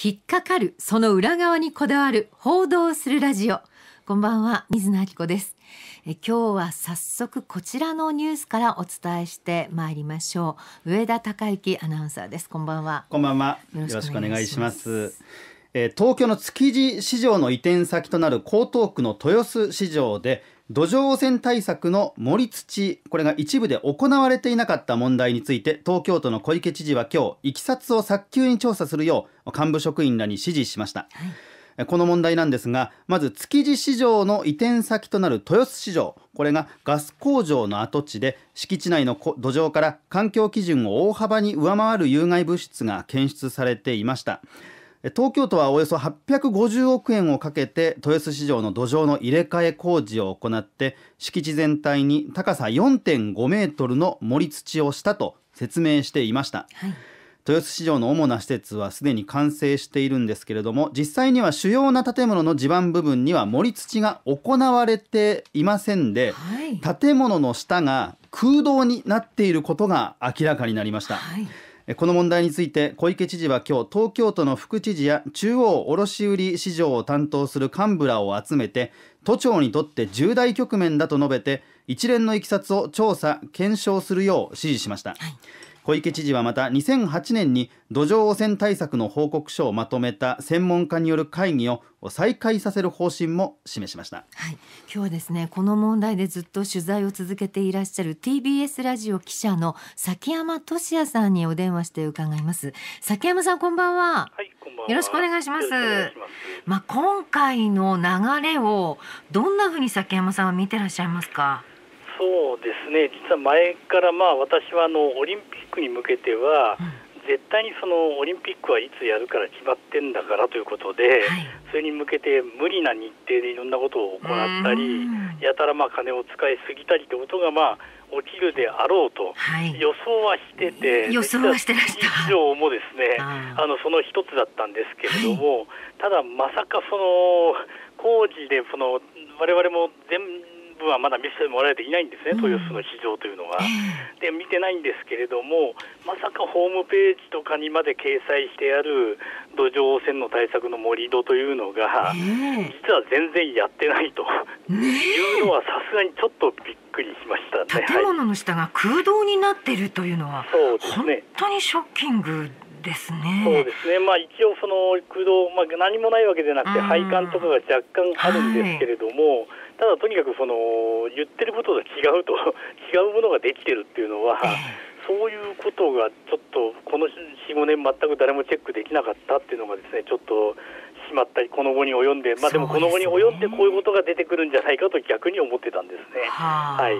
引っかかるその裏側にこだわる報道するラジオこんばんは水野明子ですえ今日は早速こちらのニュースからお伝えしてまいりましょう上田孝之アナウンサーですこんばんはこんばんはよろしくお願いしますえ東京の築地市場の移転先となる江東区の豊洲市場で土壌汚染対策の盛り土これが一部で行われていなかった問題について東京都の小池知事は今日いきさつを早急に調査するよう幹部職員らに指示しました、はい、この問題なんですがまず築地市場の移転先となる豊洲市場これがガス工場の跡地で敷地内の土壌から環境基準を大幅に上回る有害物質が検出されていました東京都はおよそ850億円をかけて豊洲市場の土壌の入れ替え工事を行って敷地全体に高さ4.5メートルの盛り土をしたと説明していました、はい、豊洲市場の主な施設はすでに完成しているんですけれども実際には主要な建物の地盤部分には盛り土が行われていませんで、はい、建物の下が空洞になっていることが明らかになりました、はいこの問題について小池知事は今日東京都の副知事や中央卸売市場を担当する幹部らを集めて都庁にとって重大局面だと述べて一連のいきさつを調査・検証するよう指示しました。はい小池知事はまた2008年に土壌汚染対策の報告書をまとめた専門家による会議を再開させる方針も示しました、はい、今日はですねこの問題でずっと取材を続けていらっしゃる TBS ラジオ記者の崎山俊也さんにお電話して伺います崎山さんこんばんは、はい、んんはよろしくお願いしますまあ今回の流れをどんなふうに崎山さんは見てらっしゃいますかそうですね、実は前からまあ私はあのオリンピックに向けては、絶対にそのオリンピックはいつやるから決まってんだからということで、はい、それに向けて無理な日程でいろんなことを行ったり、やたらまあ金を使いすぎたりということが、まあ、起きるであろうと、予想はしてて、予想はしてらした以上もですね、あのその一つだったんですけれども、はい、ただ、まさかその工事でその我々も全分はまだ見せてもらえていないんですね、うん、豊洲の市場というのは。で、見てないんですけれども、まさかホームページとかにまで掲載してある土壌汚染の対策の盛り土というのが、実は全然やってないというのは、さすがにちょっとびっくりしましたね。建物の下が空洞になってるというのは、そうですね、本当にショッキングですね。そうですね。まあ一応その空洞まあ何もないわけじゃなくて配管とかが若干あるんですけれども、はいただとにかくその言ってることと違うと 違うものができてるっていうのは、そういうことがちょっとこの45年全く誰もチェックできなかったっていうのがですねちょっとしまったり、この後に及んで、まあ、でもこの後に及んで、こういうことが出てくるんじゃないかと逆に思ってたんですね。は、はい、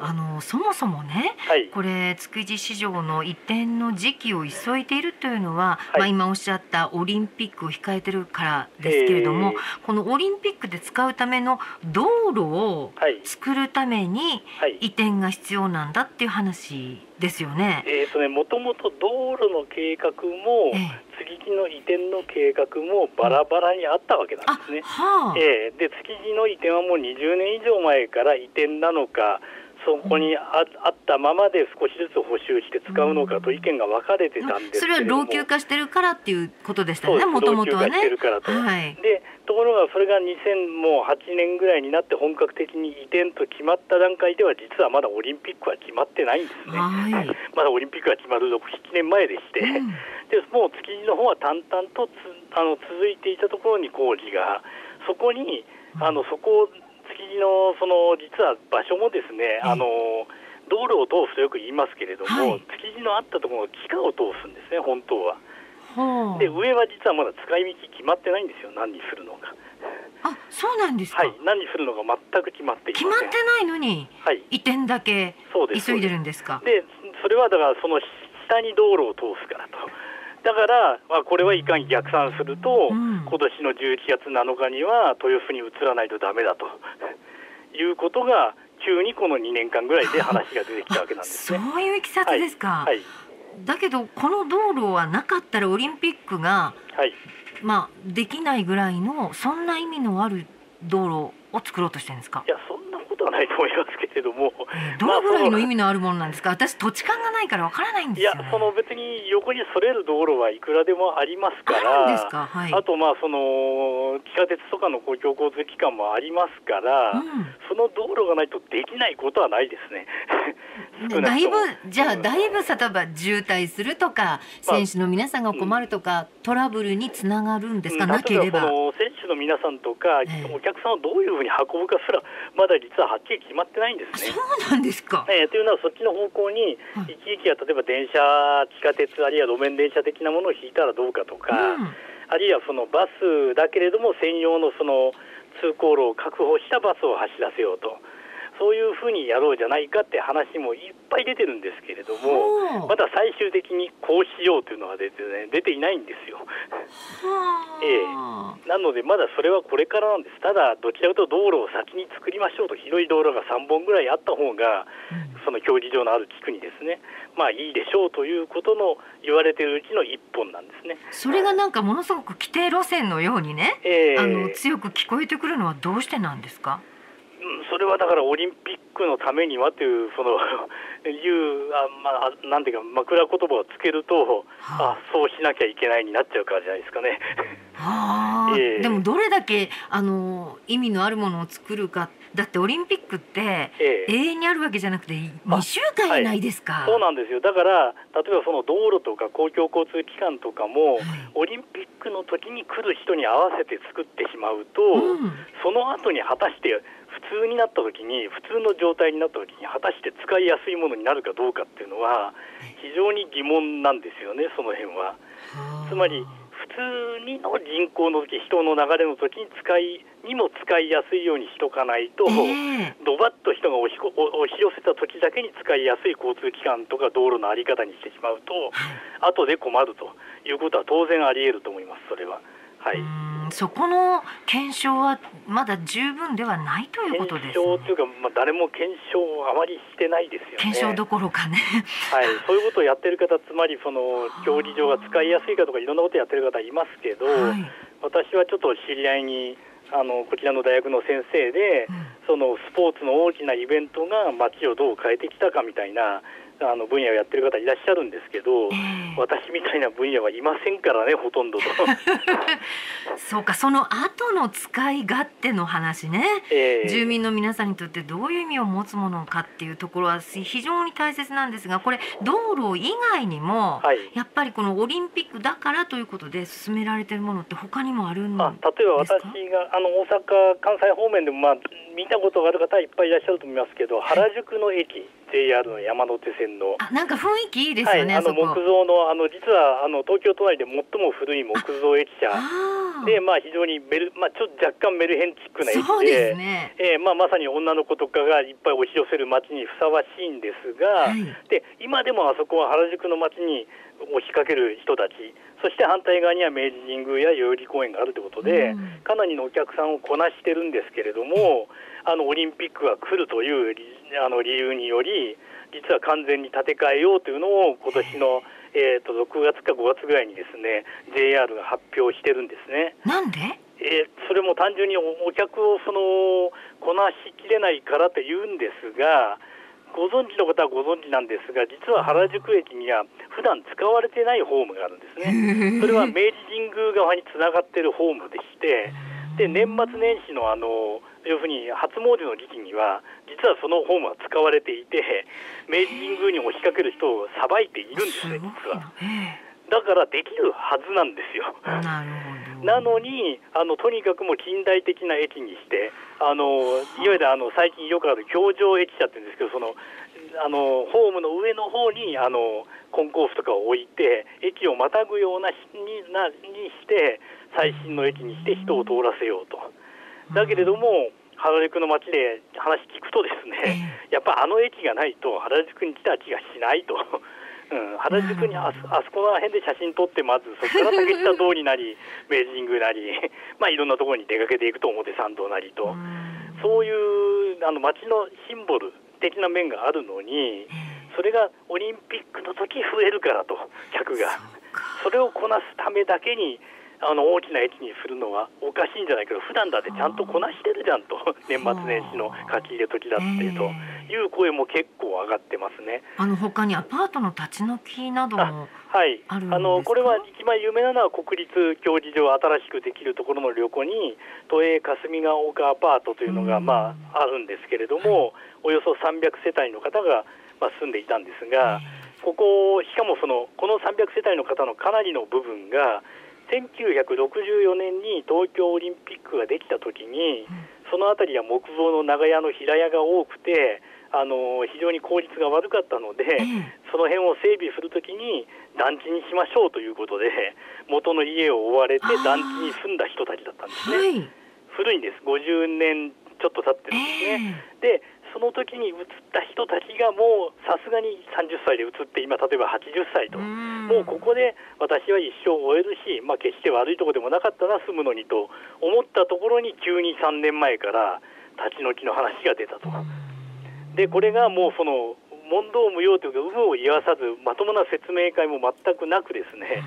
あのそもそもね、はい、これ築地市場の移転の時期を急いでいるというのは、はい、まあ、今おっしゃったオリンピックを控えてるからですけれども、えー、このオリンピックで使うための道路を作るために移転が必要なんだっていう話ですよね。えーとねもともと道路の計画も、えー木の移転の計画もバラバラにあったわけなんですね。はあ、えー、で築地の移転はもう20年以上前から移転なのかそこにあったままで少しずつ補修して使うのかと意見が分かれてたんですそれは老朽化してるからっていうことでしたねもともとはね。してるからと、はい、でところがそれが2008年ぐらいになって本格的に移転と決まった段階では実はまだオリンピックは決まってないんですね、はい、まだオリンピックは決まる67年前でして、うん、でもう築地の方は淡々とつあの続いていたところに工事がそこにあのそこをのその実は場所もですね、あの道路を通すとよく言いますけれども、はい、築地のあったところの地下を通すんですね、本当は。で上は実はまだ使い道決まってないんですよ、何にするのか。あそうなんですか、はい、何にするのか全く決まって決まってないのに、はい、移転だけ急いでるんですか。でそれはだからその下に道路を通すからと。だから、まあ、これはいかん逆算すると、うん、今年の11月7日には豊洲に移らないとだめだと いうことが、急にこの2年間ぐらいで話が出てきたわけなんですね。そういういきさつですか、はい、はい、だけど、この道路はなかったらオリンピックが、はいまあ、できないぐらいの、そんな意味のある道路を作ろうとしてるんですかいやそんことはないと思いますけれども、どのぐらいの意味のあるものなんですか、私、土地勘がないからわからないんです、ね、いや、その別に横にそれる道路はいくらでもありますから、あはい、あとまあその地下鉄とかの公共交通機関もありますから、うん、その道路がないとできないことはないですね。だいぶじゃあだいぶ例えば渋滞するとか、選手の皆さんが困るとか、うん、トラブルにつながるんですか、なければ。選手の皆さんとか、お客さんをどういうふうに運ぶかすらまだ実ははっきり決まってないんですね。そうなんですか、えー、というのはそっちの方向に一時期は、例えば電車地下鉄あるいは路面電車的なものを引いたらどうかとか、うん、あるいはそのバスだけれども専用のその通行路を確保したバスを走らせようと。そういうふうにやろうじゃないかって話もいっぱい出てるんですけれども、まだ最終的にこうしようというのは出て,、ね、出ていないんですよ。ええ、なので、まだそれはこれからなんです、ただ、どちらかというと道路を先に作りましょうと、広い道路が3本ぐらいあった方が、その競技場のある地区にですね、まあいいでしょうということの言われてるうちの一本なんですね。それがなんかものすごく規定路線のようにね、えー、あの強く聞こえてくるのはどうしてなんですかそれはだからオリンピックのためにはというその いうあ、まあ、なんていうか枕言葉をつけると、はあ、あ、そうしなきゃいけないになっちゃうからじゃないですかね。はあ えー、でもどれだけあの意味のあるものを作るかだってオリンピックって、永遠にあるわけじゃなくて2週間以内ですか、はい、そうなんですよだから例えばその道路とか公共交通機関とかも、はい、オリンピックの時に来る人に合わせて作ってしまうと、うん、その後に果たして普通になった時に普通の状態になった時に果たして使いやすいものになるかどうかっていうのは非常に疑問なんですよねその辺は。つまり普通にの人口の時人の流れの時に使いにも使いやすいようにしとかないと、ドバッと人が押しこ押し寄せた時だけに使いやすい交通機関とか道路の在り方にしてしまうと、後で困るということは当然ありえると思いますそれは。はいそこの検証はまだ十分ではないということです、ね、検証というか、まあ、誰も検証をあまりしてないですよね。検証どころかね、はい、そういうことをやってる方つまりその競技場が使いやすいかとかいろんなことやってる方いますけど、はい、私はちょっと知り合いにあのこちらの大学の先生で、うん、そのスポーツの大きなイベントが街をどう変えてきたかみたいなあの分野をやってる方いらっしゃるんですけど、えー、私みたいな分野はいませんからねほとんど そうかその後の使い勝手の話ね、えー、住民の皆さんにとってどういう意味を持つものかっていうところは非常に大切なんですがこれ道路以外にも、はい、やっぱりこのオリンピックだからということで進められてるものって他にもあるんですか例えば私があの大阪関西方面でもまあ見たことがある方はいっぱいいらっしゃると思いますけど原宿の駅、JR の山手線のあなんか雰囲気いいですよね、はい、あの木造のあの実はあの東京都内で最も古い木造駅舎で、まあ、非常にメル、まあ、ちょっと若干メルヘンチックな駅でで、ね、えー、まあ、まさに女の子とかがいっぱい押し寄せる街にふさわしいんですが、はい、で今でもあそこは原宿の街に押しかける人たちそして反対側には明治神宮や代々木公園があるということで、うん、かなりのお客さんをこなしてるんですけれどもあのオリンピックが来るというあの理由により、実は完全に建て替えようというのを、今年の、えーと、6月か5月ぐらいにですね JR が発表してるんですね。なんでえー、それも単純にお客をそのこなしきれないからというんですが、ご存知の方はご存知なんですが、実は原宿駅には普段使われてないホームがあるんですね。それは明治神宮側につながっているホームでして、で年末年始のあの要するに初詣の時期には実はそのホームは使われていて明治神宮に押しかける人をさばいているんですね実は。だからできるはずなんですよ。なのにあのとにかくも近代的な駅にしてあのいわゆるあの最近よくある表情駅舎って言うんですけどそのあのホームの上の方にあのコンコースとかを置いて駅をまたぐようなになにして最新の駅にして人を通らせようと。だけれども原宿の街で話聞くとですね、えー、やっぱあの駅がないと原宿に来た気がしないと。うん、原宿にああそこら辺で写真撮ってまず そこから竹下通りなり明治神宮なり、まあ、いろんなところに出かけていくと表参道なりと、そういうあの街のシンボル的な面があるのにそれがオリンピックの時増えるからと客がそれをこなすためだけにあの大きな駅にするのはおかしいんじゃないけど普段だってちゃんとこなしてるじゃんと年末年始の書き入れ時だっていうという声も結構上がってますね。あの他にアパートの立ち退きなどもはい、あのこれは一番有名なのは国立競技場新しくできるところの旅行に都営霞ヶ丘アパートというのが、まあ、あるんですけれども、およそ300世帯の方が、まあ、住んでいたんですが。ここしかもそのこの300世帯の方のかなりの部分が1964年に東京オリンピックができた時に、その辺りは木造の長屋の平屋が多くてあの非常に効率が悪かったので、その辺を整備するときに団地にしましょうということで元の家を追われて団地に住んだ人たちだったんですね、古いんです50年ちょっと経ってるんですね、でその時に移った人たちがもうさすがに30歳で移って今例えば80歳ともうここで私は一生終えるし、まあ、決して悪いとこでもなかったな住むのにと思ったところに急に3年前から立ち退きの話が出たと。でこれがもうその問答無用というか有無を言わさずまともな説明会も全くなくですね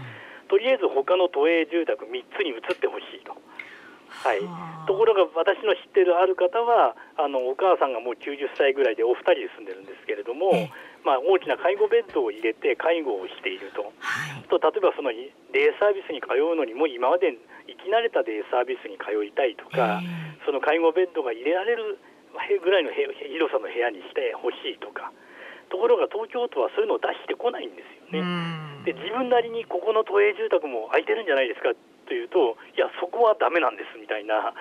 とりあえず他の都営住宅3つに移ってほしいと。はい、ところが私の知ってるある方はあのお母さんがもう90歳ぐらいでお二人で住んでるんですけれども、まあ、大きな介護ベッドを入れて介護をしているとはい、と例えばそのデイサービスに通うのにもう今まで生き慣れたデイサービスに通いたいとか、その介護ベッドが入れられるぐらいの広さの部屋にしてほしいとか。ところが東京都はそういうのを出してこないんですよね。で自分なりにここの都営住宅も空いてるんじゃないですかっというと、いや、そこはだめなんですみたいな、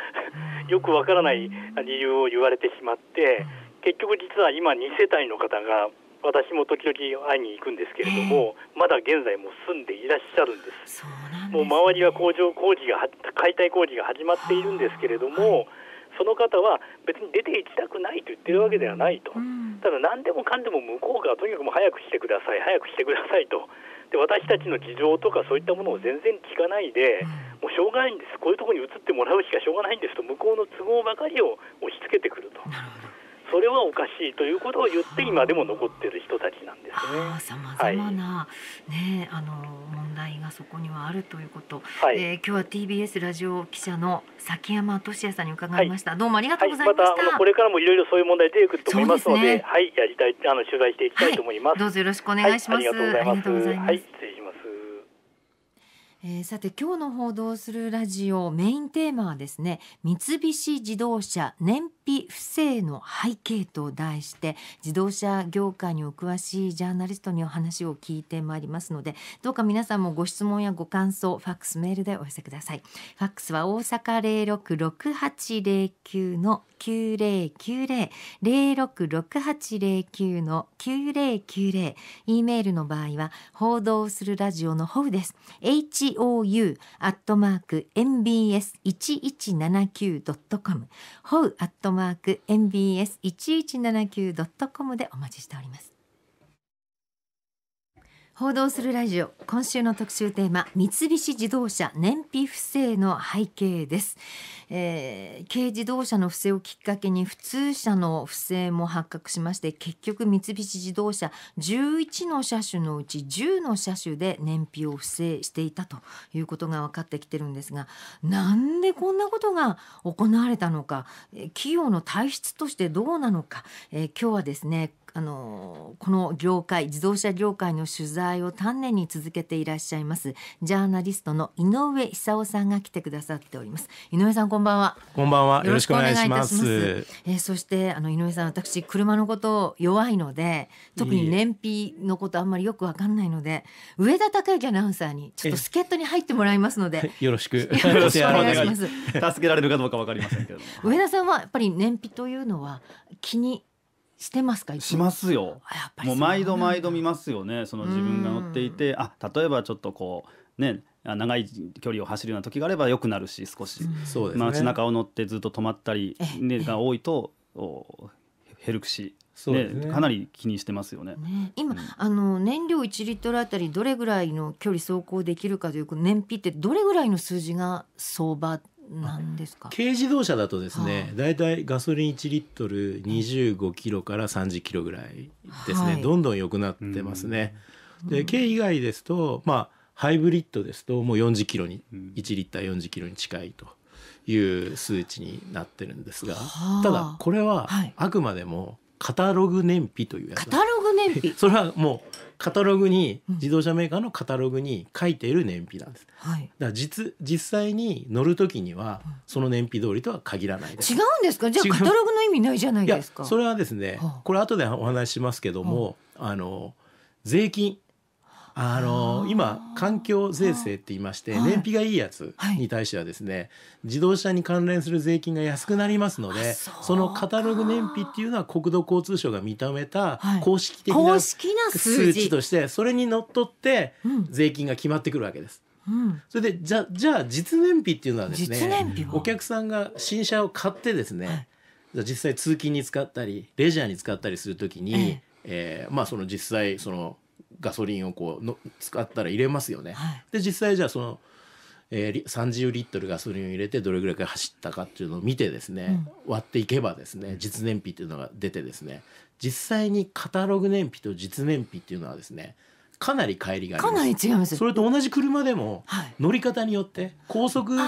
よくわからない理由を言われてしまって、結局、実は今、2世帯の方が、私も時々会いに行くんですけれども、まだ現在も住んでいらっしゃるんです。うですね、もう周りは工場工事が解体工事が始まっているんですけれども、その方は別に出て行きたくないと言ってるわけではないと、うん、ただ何でもかんでも向こうがとにかく早くしてください、早くしてくださいと、で私たちの事情とかそういったものを全然聞かないで、もうしょうがないんです、こういうところに移ってもらうしかしょうがないんですと、向こうの都合ばかりを押し付けてくると。それはおかしいということを言って今でも残ってる人たちなんですね。さまざまな、ねあの問題がそこにはあるということ。はい、えー、今日は TBS ラジオ記者の崎山俊也さんに伺いました。はい、どうもありがとうございました。はい、またこれからもいろいろそういう問題出てくると思いますので、でね、はいやりたいあの取材していきたいと思います。どうぞよろしくお願いします。ありがとうございます。はいえー、さて今日の報道するラジオメインテーマはですね三菱自動車燃費不正の背景と題して自動車業界にお詳しいジャーナリストにお話を聞いてまいりますのでどうか皆さんもご質問やご感想ファックスメールでお寄せくださいファックスは大阪066809の九零九零零六六八零九の九零九零。イーメールの場合は報道するラジオのホウです hou アットマーク mbs 一一 1179.com ホウアットマーク mbs 一一七九ドットコムでお待ちしております報道するラジオ今週の特集テーマ三菱自動車燃費不正の背景です、えー、軽自動車の不正をきっかけに普通車の不正も発覚しまして結局三菱自動車11の車種のうち10の車種で燃費を不正していたということが分かってきてるんですがなんでこんなことが行われたのか企業の体質としてどうなのか、えー、今日はですねあのこの業界自動車業界の取材を丹念に続けていらっしゃいますジャーナリストの井上久夫さんが来てくださっております井上さんこんばんはこんばんはよろしくお願いしますえー、そしてあの井上さん私車のこと弱いので特に燃費のことあんまりよくわかんないので上田孝之アナウンサーにちょっと助っ人に入ってもらいますのでよろしくよろしくお願いします 助けられるかどうかわかりませんけど上田さんはやっぱり燃費というのは気にしてますかしますよもう毎度毎度見ますよねその自分が乗っていてあ例えばちょっとこうね長い距離を走るような時があればよくなるし少し、うん街中を乗ってずっと止まったり、ね、が多いとヘルクシね、ね、かなり気にしてますよね。ね今、うん、あの燃料1リットルあたりどれぐらいの距離走行できるかという燃費ってどれぐらいの数字が相場なんですか軽自動車だとですね、大体ガソリン1リットル25キロから30キロぐらいですね、はい、どんどん良くなってますね。で軽以外ですと、まあ、ハイブリッドですともう40キロに1リッター40キロに近いと。いう数値になってるんですが、ただこれはあくまでもカタログ燃費というやつカタログ燃費 それはもうカタログに自動車メーカーのカタログに書いている燃費なんです、はい、だから実実際に乗る時にはその燃費通りとは限らないです違うんですかじゃあカタログの意味ないじゃないですかそれはですねこれ後でお話ししますけども、はあ、あの税金あの今環境税制って言いまして、はい、燃費がいいやつに対してはですね、はい、自動車に関連する税金が安くなりますのでそのカタログ燃費っていうのは国土交通省が認めた公式的な数値として、それにのっとって税金が決まってくるわけです。うん、それでじゃじゃあ実燃費っていうのはですねお客さんが新車を買ってですね、はい、じゃ実際通勤に使ったりレジャーに使ったりするときに、えええー、まあその実際そのガソリンをこうの使ったら入れますよね。はい、で実際じゃあその、えー、30リットルガソリンを入れてどれぐらい走ったかっていうのを見てですね、うん、割っていけばですね実燃費っていうのが出てですね実際にカタログ燃費と実燃費っていうのはですねかなり帰りがかなり違いますそれと同じ車でも乗り方によって高速道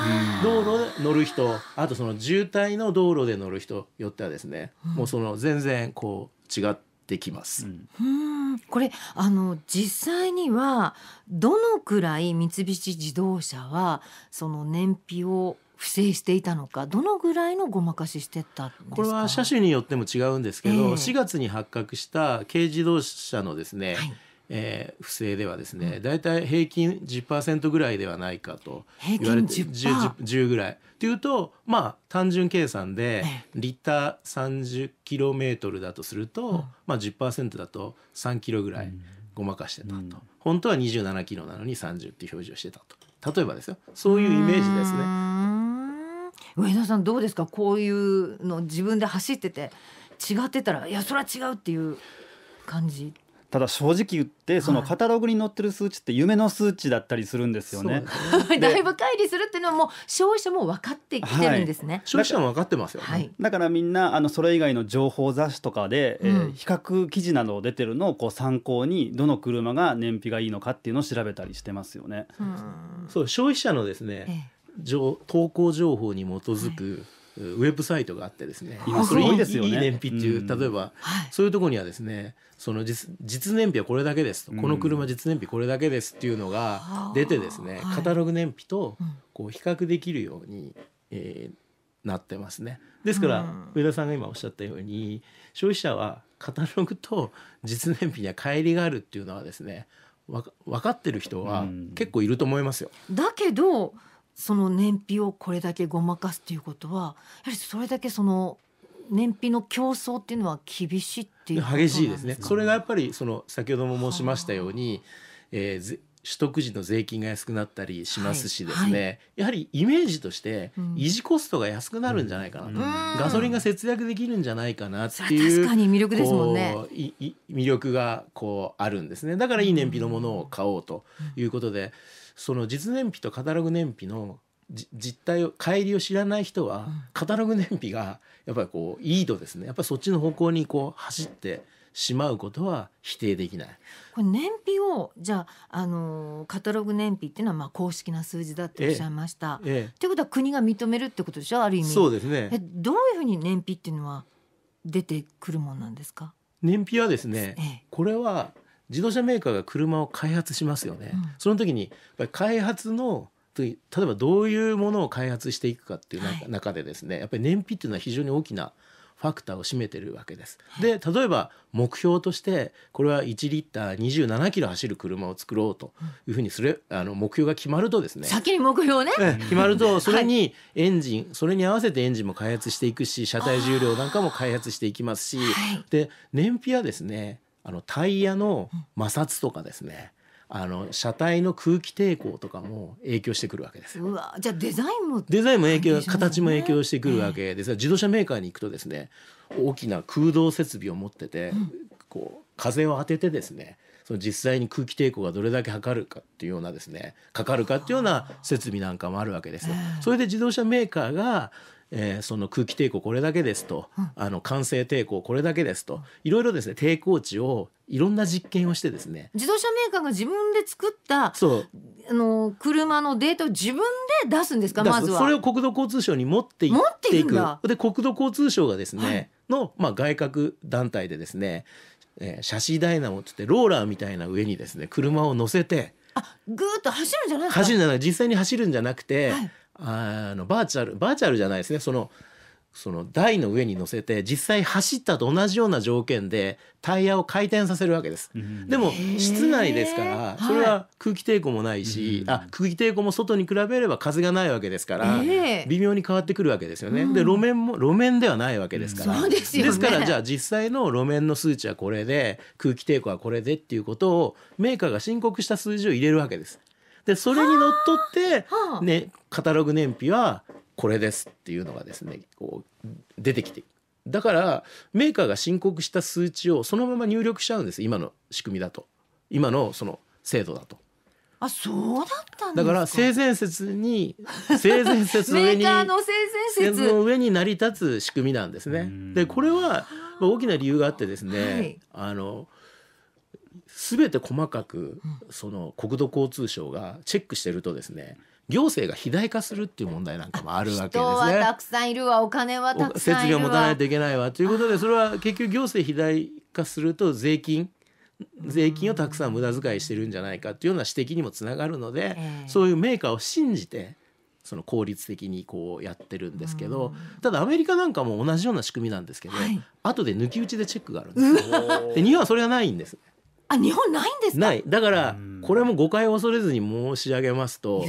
路で乗る人あとその渋滞の道路で乗る人よってはですねもうその全然こう違って。できます。うん、これあの実際にはどのくらい三菱自動車はその燃費を不正していたのかどのぐらいのごまかししてたこれは車種によっても違うんですけど、えー、4月に発覚した軽自動車のですね、はいえー、不正ではですね大体平均10%ぐらいではないかと言われて 10, 10, ぐらい。というとまあ単純計算でリッター 30km だとすると、うん、まあ、10%だと3 k ロぐらいごまかしてたと、うん、本当は2 7 k ロなのに30っていう表示をしてたと例えばですよそういうイメージですね。上田さんどうですかこういうの自分で走ってて違ってたらいやそれは違うっていう感じただ正直言ってそのカタログに載ってる数値って夢の数値だったりするんですよね。はい、だいぶ乖離するっていうのはもう消費者も分かってきてるんですね。はい、消費者も分かってますよ、ね、はい、だからみんなあのそれ以外の情報雑誌とかで、えー、比較記事など出てるのをこう参考にどの車が燃費がいいのかっていうのを調べたりしてますよね。うん、そう消費者のですね、ええ、投稿情報に基づく、はいウェブサイトがあってですね今それいいですよ、ね、燃費っていう、例えば、そういうところにはですねその実実燃費はこれだけですと、この車実燃費これだけですっていうのが出てですね、カタログ燃費とこう比較できるように、えー、なってますね。ですから、上田さんが今おっしゃったように消費者はカタログと実燃費には乖離があるっていうのはですね分かってる人は結構いると思いますよ。だけどその燃費をこれだけごまかすということはやはりそれだけその燃費の競争っていうのは厳しいっていう、ね、激しいですね。それがやっぱりその先ほども申しましたように、えー、取得時の税金が安くなったりしますしですね、はいはい、やはりイメージとして維持コストが安くなるんじゃないかな、うん、ガソリンが節約できるんじゃないかなっていう確かに魅力ですもんね魅力がこうあるんですねだからいい燃費のものを買おうということで。うんその実燃費とカタログ燃費の実態を帰りを知らない人は、カタログ燃費がやっぱりこういいとですねやっぱりそっちの方向にこう走ってしまうことは否定できない。これ燃費をじゃあ、あのカタログ燃費っていうのはまあ公式な数字だっておっしゃいました。と、ええ、いうことは国が認めるってことでしょある意味。そうですね。えどういうふうに燃費っていうのは出てくるもんなんですか。燃費はですね、え、これは自動車メーカーが車を開発しますよね。うん、その時に開発の例えばどういうものを開発していくかっていう中でですね、はい、やっぱり燃費っていうのは非常に大きなファクターを占めてるわけです。で例えば目標としてこれは1リッター27キロ走る車を作ろうというふうにするあの目標が決まるとですね先に目標ね決まるとそれにエンジン、はい、それに合わせてエンジンも開発していくし車体重量なんかも開発していきますしで燃費はですねあのタイヤの摩擦とかですね、あの車体の空気抵抗とかも影響してくるわけですうわじゃあデザインもデザインも影響、ね、形も影響してくるわけですが、自動車メーカーに行くとですね大きな空洞設備を持ってて、うん、こう風を当ててですねその実際に空気抵抗がどれだけ測るかっていうようなですねかかるかっていうような設備なんかもあるわけですよ。それで自動車メーカーがえー、その空気抵抗これだけですと、あの完成抵抗これだけですといろいろですね抵抗値をいろんな実験をしてですね自動車メーカーが自分で作ったそうあの車のデータを自分で出すんですかまずはそれを国土交通省に持ってい持っていくで国土交通省がですね、はい、の、まあ、外郭団体でですね、えー、シャシーダイナモっつってローラーみたいな上にですね車を乗せてあぐーっと走るんじゃないですか走るんじゃない実際に走るんじゃなくて、はいあのバーチャルバーチャルじゃないですねそのその台の上に乗せて実際走ったと同じような条件でタイヤを回転させるわけです、うん、でも室内ですからそれは空気抵抗もないし、はい、あ空気抵抗も外に比べれば風がないわけですから微妙に変わってくるわけですよね、うん、で路面も路面ではないわけですから、うんですね、ですからじゃあ実際の路面の数値はこれで空気抵抗はこれでっていうことをメーカーが申告した数字を入れるわけですでそれにのっとってねカタログ燃費はこれですっていうのがですねこう出てきてだからメーカーが申告した数値をそのまま入力しちゃうんです今の仕組みだと今のその制度だと。あそうだっただから性善説に性善説の上に の性善説の上に成り立つ仕組みなんですね。でこれは大きな理由があってですね、はい、あの全て細かくその国土交通省がチェックしてるとですね行政が肥大化するっていう問題なんかもあるわけですね。人はたくさんいるわお金はたくさんいるわ設備を持たないといけないわということでそれは結局行政肥大化すると税金税金をたくさん無駄遣いしてるんじゃないかっていうような指摘にもつながるので、そういうメーカーを信じてその効率的にこうやってるんですけど、ただアメリカなんかも同じような仕組みなんですけど、後で抜き打ちでチェックがあるんです で日本はそれがないんです。あ日本ないんですないだからこれも誤解を恐れずに申し上げますと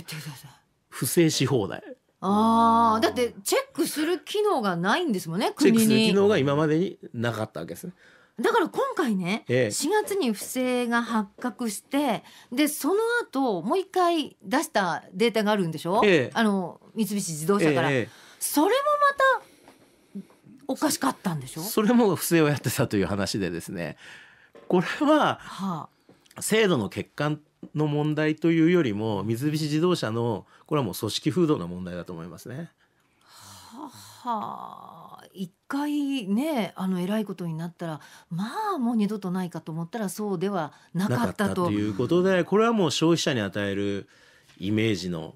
不正し放題あだってチェックする機能がないんですもんねチェックする機能が今までになかったわけですねだから今回ね、ええ、4月に不正が発覚してでその後もう一回出したデータがあるんでしょ、ええ、あの三菱自動車から、え、それもまたおかしかったんでしょそれも不正をやってたという話でですねこれは、制度の欠陥の問題というよりも三菱自動車のこれはもう組織風土の問題だと思いますね。はあ、一回ねあの偉いことになったらまあもう二度とないかと思ったらそうではなかったと。ったということでこれはもう消費者に与えるイメージの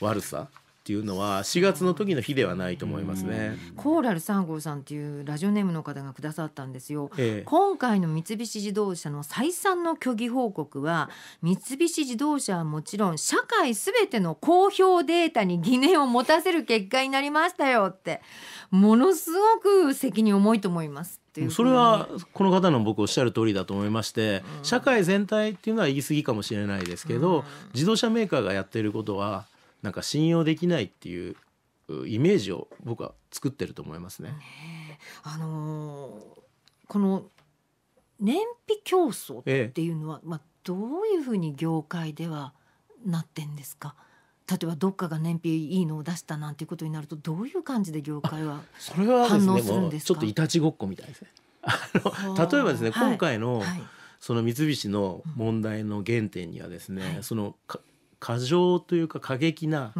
悪さ。っていうのは4月の時の日ではないと思いますね。コーラル3号さんっていうラジオネームの方がくださったんですよ。ええ、今回の三菱自動車の再三の虚偽報告は三菱自動車はもちろん社会すべての公表データに疑念を持たせる結果になりましたよってものすごく責任重いと思います。それはこの方の僕おっしゃる通りだと思いまして、社会全体っていうのは言い過ぎかもしれないですけど、自動車メーカーがやっていることはなんか信用できないっていうイメージを僕は作ってると思いますね。あのー、この燃費競争っていうのは、ええ、まあ、どういうふうに業界ではなってんですか例えばどっかが燃費いいのを出したなんていうことになるとどういう感じで業界はそれはですねもうちょっといたちごっこみたいですね。あの例えばですね、はい、今回の、はい、その三菱の問題の原点にはですね、はい、その過剰というか過激な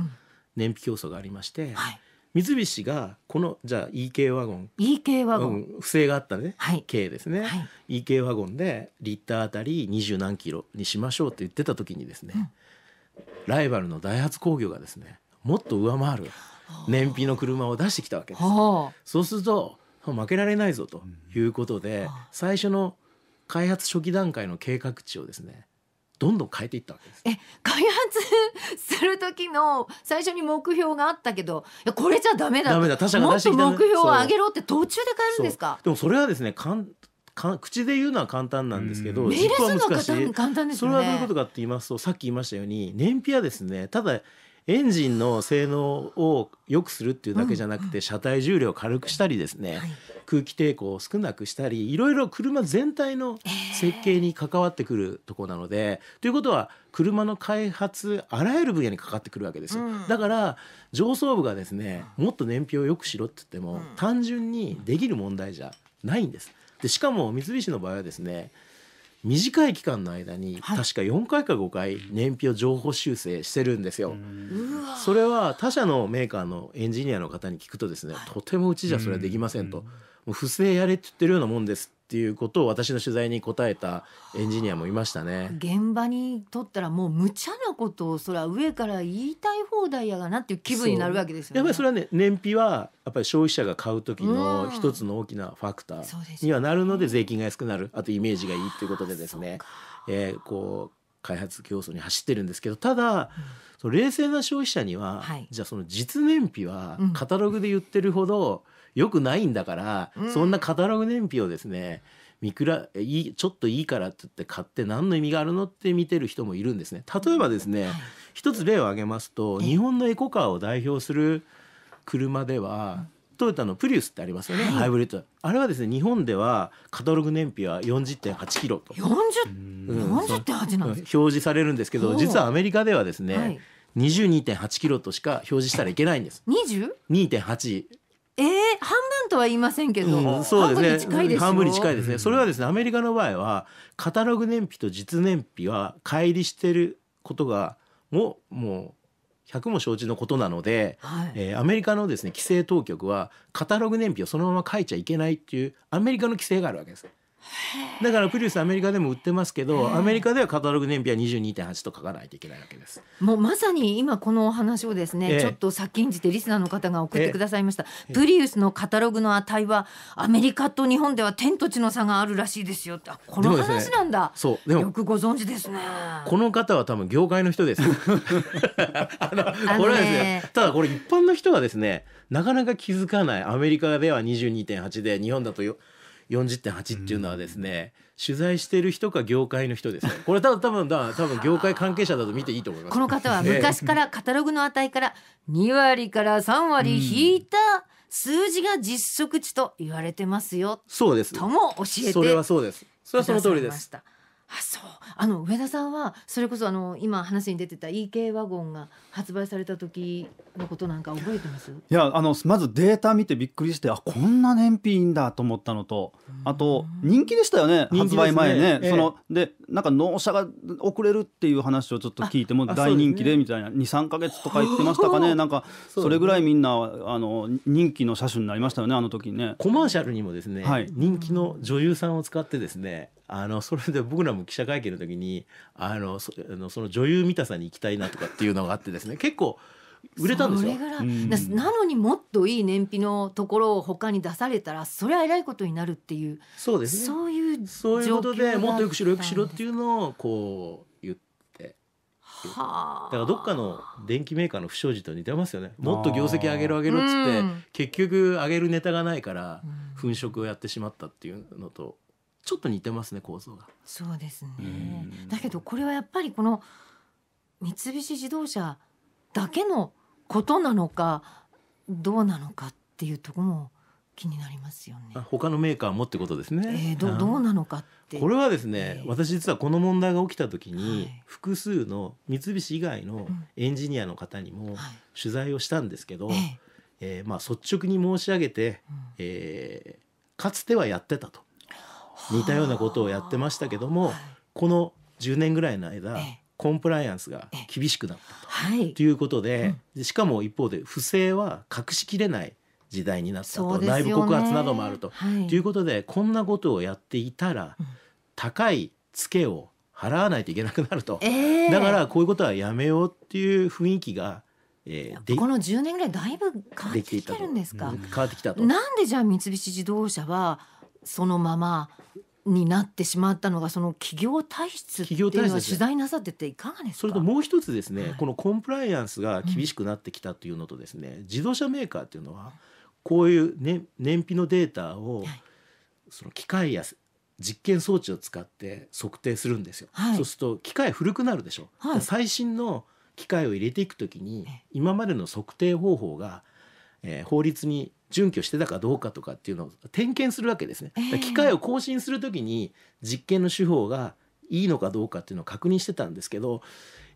燃費競争がありまして、うんはい、三菱がこのじゃあ EK ワゴン EK ワゴン、うん、不正があったね、はい、K ですね、はい、EK ワゴンでリッターあたり二十何キロにしましょうって言ってた時にですね、うん、ライバルのダイハツ工業がですねもっと上回る燃費の車を出してきたわけです。そうすると負けられないぞということで、最初の開発初期段階の計画値をですねどんどん変えていったわけです。え開発する時の最初に目標があったけどいやこれじゃダメだダメだ他社が出してきたもっと目標を上げろって途中で変えるんですかでもそれはですねかんかん、口で言うのは簡単なんですけど、実は難しい、ね、それはどういうことかって言いますとさっき言いましたように燃費はですねただエンジンの性能を良くするっていうだけじゃなくて、車体重量を軽くしたりですね、空気抵抗を少なくしたりいろいろ車全体の設計に関わってくるとこなので、ということは車の開発あらゆる分野にかかってくるわけですよ、だから上層部がですねもっと燃費を良くしろって言っても、単純にできる問題じゃないんです。でしかも三菱の場合はですね短い期間の間に確か4回か5回燃費を情報修正してるんですよ。それは他社のメーカーのエンジニアの方に聞くとですねとてもうちじゃそれはできませんと。不正やれって言ってるようなもんですっていうことを私の取材に答えたエンジニアもいましたね。現場にとったらもう無茶なことをそれは上から言いたい放題やがなっていう気分になるわけですよね。やっぱりそれはね燃費はやっぱり消費者が買う時の一つの大きなファクターにはなるので税金が安くなるあとイメージがいいっていうことでですね、えー、こう開発競争に走ってるんですけどただ、うん、その冷静な消費者には、はい、じゃあその実燃費はカタログで言ってるほど、うんよくないんだから、うん、そんなカタログ費をですね見くらいちょっといいからって言って買って何の意味があるのって見てる人もいるんですね。例えばですね、はい、一つ例を挙げますと日本のエコカーを代表する車では、トヨタのプリウスってありますよね、はい、ハイブリッドあれはですね日本ではカタログ燃費は40.8キロと4 0うん、なんです、表示されるんですけど実はアメリカではですね、はい22.8キロとしか表示したらいけないんです。2 2えー、半分とは言いませんけど、うん、そうですね半分に近いですね、それはですねアメリカの場合はカタログ燃費と実燃費は乖離してることがももう100も承知のことなので、はい、えー、アメリカのですね規制当局はカタログ燃費をそのまま書いちゃいけないっていうアメリカの規制があるわけです。だからプリウスアメリカでも売ってますけどアメリカではカタログ燃費は22.8と書かないといけないわけですもうまさに今このお話をですね、ちょっと先んじてリスナーの方が送ってくださいました、プリウスのカタログの値はアメリカと日本では天と地の差があるらしいですよてこの話なんだ、ね、そうよくご存知ですねこの方は多分業界の人です あのこれはですねただこれ一般の人はですねなかなか気づかないアメリカでは22.8で日本だとよ40.8っていうのはですね、取材してる人か業界の人です、ね、これただ多分だ多分業界関係者だと見ていいと思いますこの方は昔からカタログの値から2割から3割引いた、数字が実測値と言われてますよ、うん、そうですとも教えてそれはそうですそれはその通りですあそうあの上田さんはそれこそあの今話に出てた EK ワゴンが発売された時のことなんか覚えてますいやあのまずデータ見てびっくりしてあこんな燃費いいんだと思ったのとあと人気でしたよね、発売前ね、ええ、そのでなんか納車が遅れるっていう話をちょっと聞いても大人気でみたいな、ね、23か月とか言ってましたかね なんかそれぐらいみんなあの人気の車種になりましたよねあの時ねコマーシャルにもですね、はい、人気の女優さんを使ってですねあのそれで僕らも記者会見の時にあのその女優見たさに行きたいなとかっていうのがあってですね結構売れたんですよ、うん、なのにもっといい燃費のところを他に出されたらそれは偉いことになるっていうそうです、ね、そういうそういうことでもっとよくしろよくしろっていうのをこう言ってはだからどっかの電機メーカーの不祥事と似てますよねもっと業績上げろ上げろっつって、結局上げるネタがないから粉飾をやってしまったっていうのとちょっと似てますね構造が。そうですね、だけどこれはやっぱりこの三菱自動車だけのことなのかどうなのかっていうとこも気になりますよね。他のメーカーもってことですね。えー、どどうなのかこれはですね、えー、私実はこの問題が起きた時に、複数の三菱以外のエンジニアの方にも取材をしたんですけど、えんえー、まあ率直に申し上げて、うん、えー、かつてはやってたと。似たようなことをやってましたけども、この10年ぐらいの間、コンプライアンスが厳しくなったと,、い、うことで、しかも一方で不正は隠しきれない時代になったと、内部告発などもあると、い、ということでこんなことをやっていたら、高いツケを払わないといけなくなると、だからこういうことはやめようっていう雰囲気がえー、この10年ぐらいだいぶ変わってきてるんですか変わってきたとなんでじゃあ三菱自動車はそのままになってしまったのがその企業体質っていうのは取材なさってていかがですかそれともう一つですね、はい、このコンプライアンスが厳しくなってきたというのとですね、うん、自動車メーカーっていうのはこういう、ね、燃費のデータを、その機械や実験装置を使って測定するんですよ、はい、そうすると機械古くなるでしょ、はい、最新の機械を入れていくときに今までの測定方法がえー、法律に準拠してたかどうかとかっていうのを点検するわけですね。機械を更新するときに実験の手法がいいのかどうかっていうのを確認してたんですけど、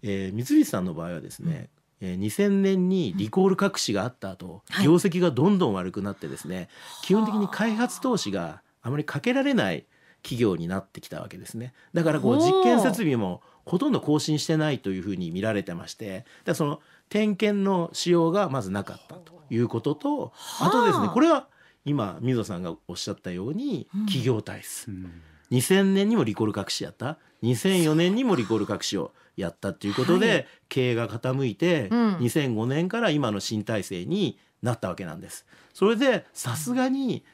えー、三菱さんの場合はですね、うん、え2000年にリコール隠しがあった後、うん、業績がどんどん悪くなってですね、基本的に開発投資があまりかけられない企業になってきたわけですね。だからこう実験設備もほとんど更新してないというふうに見られてまして、だその点検の仕様がまずなかったと。いうことと、はあ、あとですねこれは今水野さんがおっしゃったように、うん、企業体質、うん、2000年にもリコール隠しやった2004年にもリコール隠しをやったということで、はい、経営が傾いて、うん、2005年から今の新体制になったわけなんです。それでさすがに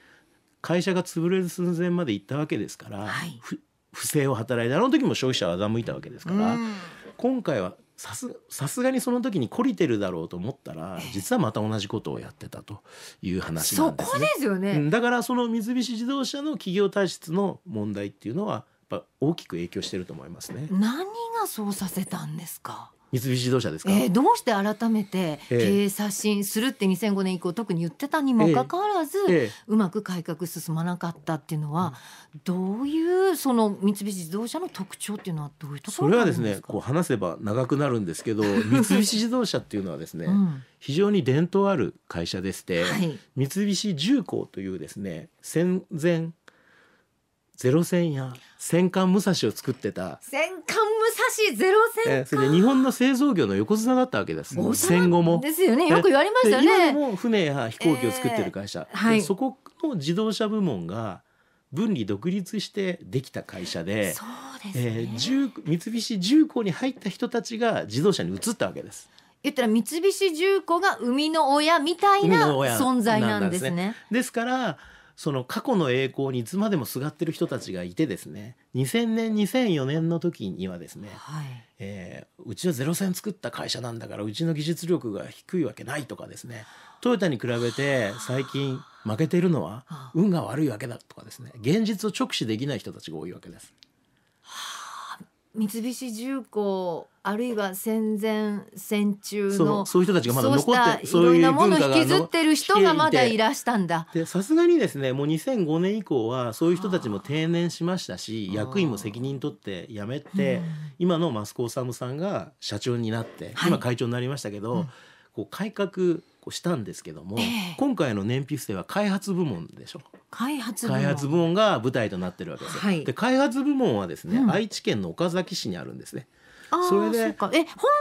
会社が潰れる寸前まで行ったわけですから、はい、不正を働いたあの時も消費者は欺いたわけですから、今回はさすさすがにその時に懲りてるだろうと思ったら実はまた同じことをやってたという話なんですね。そこですよね、だからその三菱自動車の企業体質の問題っていうのはやっぱ大きく影響してると思いますね。何がそうさせたんですか三菱自動車ですか、えー、どうして改めて経営刷新するって2005年以降特に言ってたにもかかわらず、えー、うまく改革進まなかったっていうのは、どういうその三菱自動車の特徴っていうのはどういうところそれはですねこう話せば長くなるんですけど 三菱自動車っていうのはですね、うん、非常に伝統ある会社でして、はい、三菱重工というですね戦前ゼロ戦や戦艦武蔵を作ってた戦艦武蔵ゼロ戦それで日本の製造業の横綱だったわけです、戦後もですよねよく言われましたねも船や飛行機を作ってる会社、えー、はい、そこの自動車部門が分離独立してできた会社ででね、えー、三菱重工に入った人たちが自動車に移ったわけです言ったら三菱重工が生みの親みたいな存在なんですねですからその過去の栄光にいつまでもすがってる人たちがいてですね2000年2004年の時にはですね、はい、えー、うちはゼロ戦作った会社なんだからうちの技術力が低いわけないとかですねトヨタに比べて最近負けているのは運が悪いわけだとかですね現実を直視できない人たちが多いわけです。三菱重工あるいは戦前戦中のそういう人たちがまだ残ってそういうもの引きずってる人がまだいらしたんださすがにですねもう2005年以降はそういう人たちも定年しましたし役員も責任取って辞めて、うん、今の益子治さんが社長になって、今会長になりましたけど、うん、こう改革構したんですけども、えー、今回の燃費不正は開発部門でしょ開発開発部門が舞台となってるわけです、はい、で開発部門はですね、うん、愛知県の岡崎市にあるんですねそれでえ本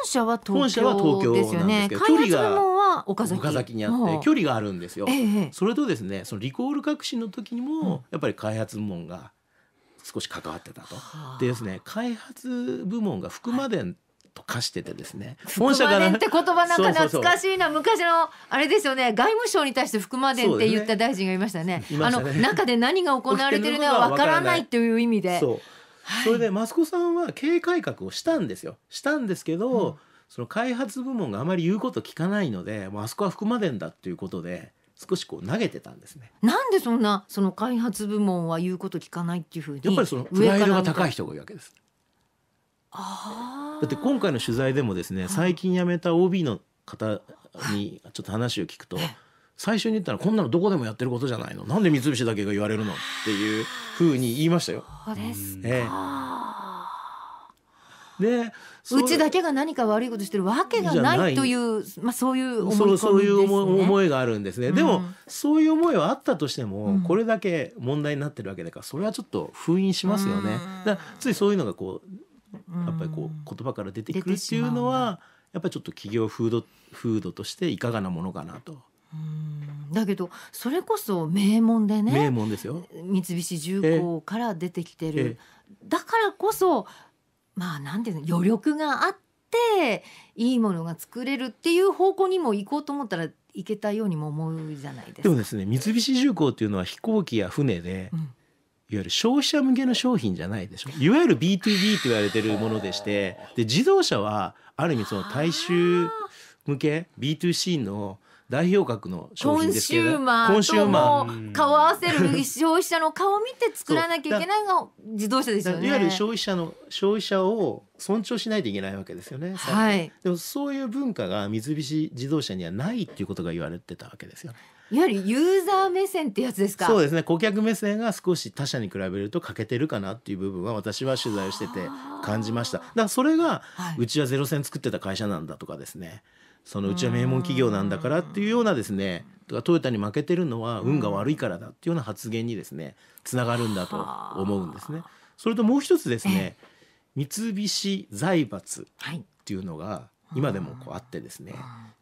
社は東京ですよねです距離が岡崎にあって距離があるんですよ、えー、それとですねそのリコール革新の時にも、やっぱり開発部門が少し関わってたと。でですね開発部門が福間電としててですね本社かって言葉なんか懐かしいな昔のあれですよね外務省に対して福間伝って言った大臣がいましたね、ね、あの中で何が行われてるのはわからないという意味で そうそれで益子さんは経営改革をしたんですよしたんですけど、うん、その開発部門があまり言うこと聞かないのでもうあそこは福間伝だっていうことで少しこう投げてたんですね。なんでそんなその開発部門は言うこと聞かないっていうふうにやっぱりそのプライドが高い人がいるわけです。だって今回の取材でもですね最近辞めた OB の方にちょっと話を聞くと最初に言ったらこんなのどこでもやってることじゃないのなんで三菱だけが言われるのっていうふうに言いましたよ。そうですえでうちだけが何か悪いことしてるわけがないという、まあ、そういう思いそういう思いがあるんですね、うん、でもそういう思いはあったとしても、うん、これだけ問題になってるわけだからそれはちょっと封印しますよね、うん、だついそういうのがこうやっぱりこう言葉から出てくるっていうのはやっぱりちょっと企業風土風土としていかがなものかなと。だけどそれこそ名門でね名門ですよ三菱重工から出てきてる、だからこそまあなんて言うの余力があっていいものが作れるっていう方向にも行こうと思ったらいけたようにも思うじゃないですか。でもですね三菱重工っていうのは飛行機や船で、うんいわゆる消費者向けの商品じゃないでしょいわゆる B2B って言われてるものでしてで自動車はある意味その大衆向け B2C の代表格の商品ですけどコンシューマー顔合わせる 消費者の顔を見て作らなきゃいけないのが自動車ですよね。いわゆる消費者の消費者を尊重しないといけないわけですよね。はい。でもそういう文化が三菱自動車にはないっていうことが言われてたわけですよね。いわゆるユーザー目線ってやつですかそうですね顧客目線が少し他社に比べると欠けてるかなっていう部分は私は取材をしてて感じましただからそれが、うちはゼロ戦作ってた会社なんだとかですねそのうちは名門企業なんだからっていうようなですねトヨタに負けてるのは運が悪いからだっていうような発言にですねつながるんだと思うんですね。それともう一つですね三菱財閥っていうのが今でもこうあってですね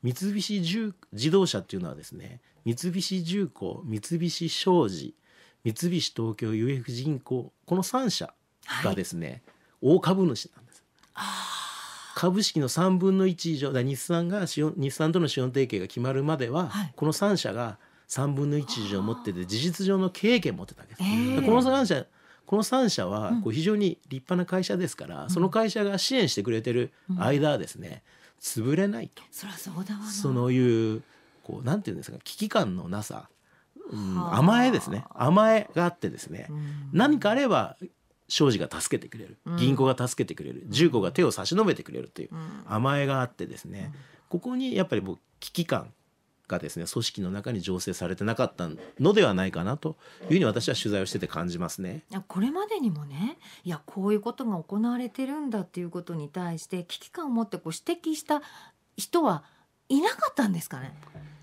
三菱自動車っていうのはですね三菱重工三菱商事三菱東京 UF 銀行この3社がですね、はい、大株主なんです。株式の3分の1以上だ日産が資本日産との資本提携が決まるまでは、はい、この3社が3分の1以上持ってて事実上の経営権持ってたわけです。えー、この3社この3社はこう非常に立派な会社ですから、うん、その会社が支援してくれてる間はですね、うん、潰れないと、そらそうだわそのいうこうなんていうんですか危機感のなさ、うん、甘えですね甘えがあってですね、何かあれば庄司が助けてくれる、銀行が助けてくれる重工が手を差し伸べてくれるという甘えがあってですね、ここにやっぱりもう危機感がですね組織の中に醸成されてなかったのではないかなというふうに私は取材をしてて感じますね。これまでにもねいやこういうことが行われてるんだっていうことに対して危機感を持ってこう指摘した人はいなかったんですかね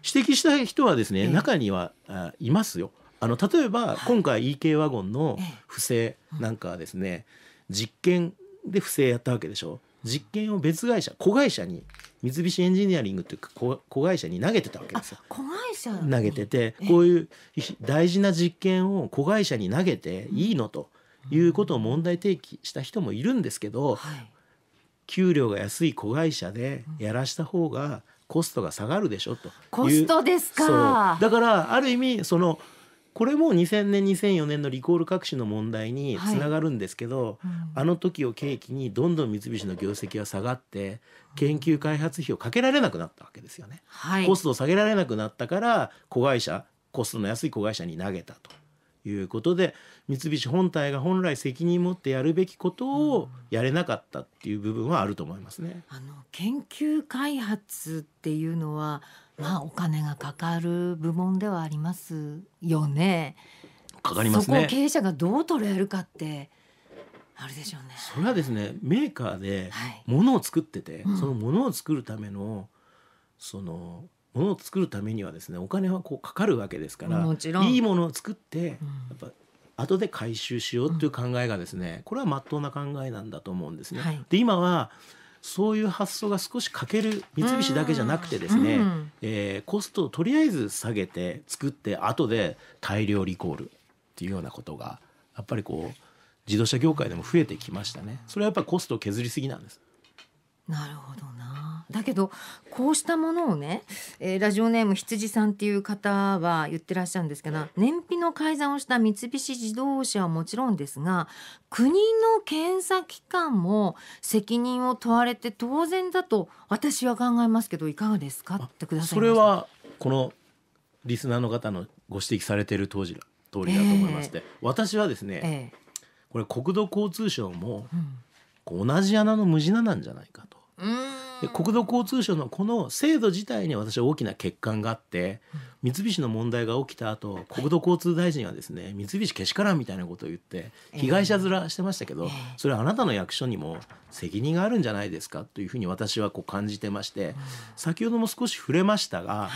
指摘した人はですね、中にはあいますよあの例えば今回 EK ワゴンの不正なんかはですね、実験で不正やったわけでしょ実験を別会社子会社に三菱エンジニアリングというか子会社に投げてたわけですよ。子会社投げててこういう大事な実験を子会社に投げていいのということを問題提起した人もいるんですけど、給料が安い子会社でやらした方がコストが下がるでしょとコストですかだからある意味そのこれも2000年2004年のリコール各種の問題につながるんですけど、はいうん、あの時を契機にどんどん三菱の業績は下がって研究開発費をかけられなくなったわけですよね、はい、コストを下げられなくなったから子会社コストの安い子会社に投げたということで三菱本体が本来責任を持ってやるべきことをやれなかったっていう部分はあると思いますね。あの研究開発っていうのはまあお金がかかる部門ではありますよね。かかりますね。経営者がどう取れるかってあるでしょうね。それはですねメーカーでものを作ってて、はいうん、そのものを作るためのそのものを作るためにはですねお金はこうかかるわけですからいいものを作ってやっぱ後で回収しようという考えがですね、これは真っ当な考えなんだと思うんですね。はい、で今はそういう発想が少し欠ける三菱だけじゃなくてですね、うえー、コストをとりあえず下げて作って後で大量リコールっていうようなことがやっぱりこう自動車業界でも増えてきましたね。それはやっぱりコストを削りすぎなんです。なるほどなだけどこうしたものをね、えー、ラジオネーム羊さんっていう方は言ってらっしゃるんですけど燃費の改ざんをした三菱自動車はもちろんですが国の検査機関も責任を問われて当然だと私は考えますけどいかがですかってくださいそれはこのリスナーの方のご指摘されている当時通りだと思いまして、えー、私はですね、えー、これ国土交通省も、うん、同じ穴の無地ななんじゃないかと。で国土交通省のこの制度自体に私は大きな欠陥があって三菱の問題が起きた後国土交通大臣はですね三菱けしからんみたいなことを言って被害者面してましたけど、それはあなたの役所にも責任があるんじゃないですかというふうに私はこう感じてまして先ほども少し触れましたが、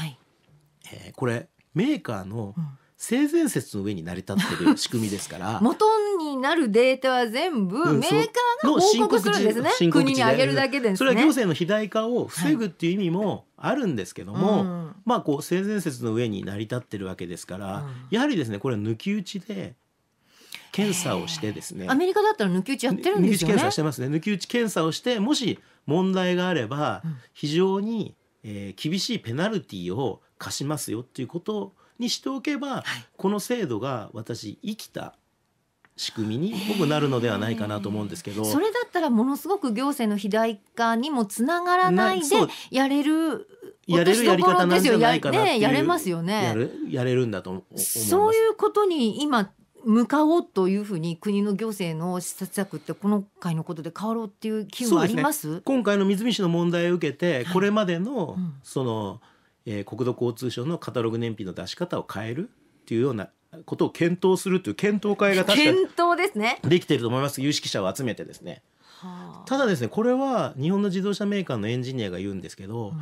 えこれメーカーの性善説の上に成り立ってる仕組みですから元 になるデータは全部メーカーが報告するんですね、うん、国にあげるだけです、ね、それは行政の肥大化を防ぐっていう意味もあるんですけども、はいうん、まあこう性善説の上に成り立ってるわけですから、やはりですねこれは抜き打ちで検査をしてですねアメリカだったら抜き打ちやってるんですよね抜き打ち検査してますね抜き打ち検査をしてもし問題があれば非常に、えー、厳しいペナルティを課しますよっていうことにしておけば、はい、この制度が私生きた仕組みに僕なるのではないかなと思うんですけど、それだったらものすごく行政の肥大化にもつながらないでやれるやれるやり方なんじゃないかなってやれますよねやるやれるんだとそういうことに今向かおうというふうに国の行政の視察策ってこの回のことで変わろうっていう機運あります、ね、今回の三菱の問題を受けてこれまでの、はいその、えー、国土交通省のカタログ燃費の出し方を変えるっていうようなことを検討するという検討会が確か検討ですねできていると思います有識者を集めてですね。ただですねこれは日本の自動車メーカーのエンジニアが言うんですけど、うん